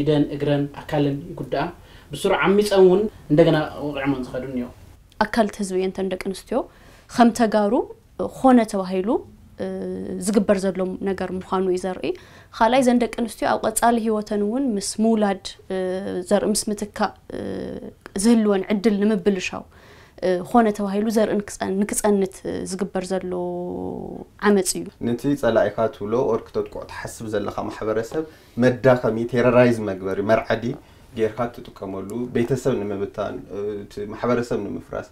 ኢደን እግረን ኣካልን ይጉድኣ ብስሩዕ ዓሚፀን እውን እንደገና ውቅዕሞን ዝኸዱን ኣካል ተህዝቢ ህዝቢ እየንተን ደቂ ኣንስትዮ ከም ተጋሩ ኮነ ተባሂሉ ዝግበር ዘሎ ነገር ምኳኑ እዩ ዘርኢ ካልኣይ ዘን ደቂ ኣንስትዮ ኣብ ቀፃሊ ሂወተን እውን ምስ ምውላድ ዘርኢ ምስ ምትካእ ዝህልወን ዕድል ንምብልሻው ኮነ ተባሂሉ ዘርኢ ንክፀንት ዝግበር ዘሎ ዓመፅ እዩ ነቲ ፀላኢካ ትብሎ ኦር ክተጥቁዕ ትሓስብ ዘለካ ማሕበረሰብ መዳከሚ ቴረራይዝ መግበር መርዓዲ ጌርካ ትጥቀመሉ ቤተሰብ ንምብታን ማሕበረሰብ ንምፍራስ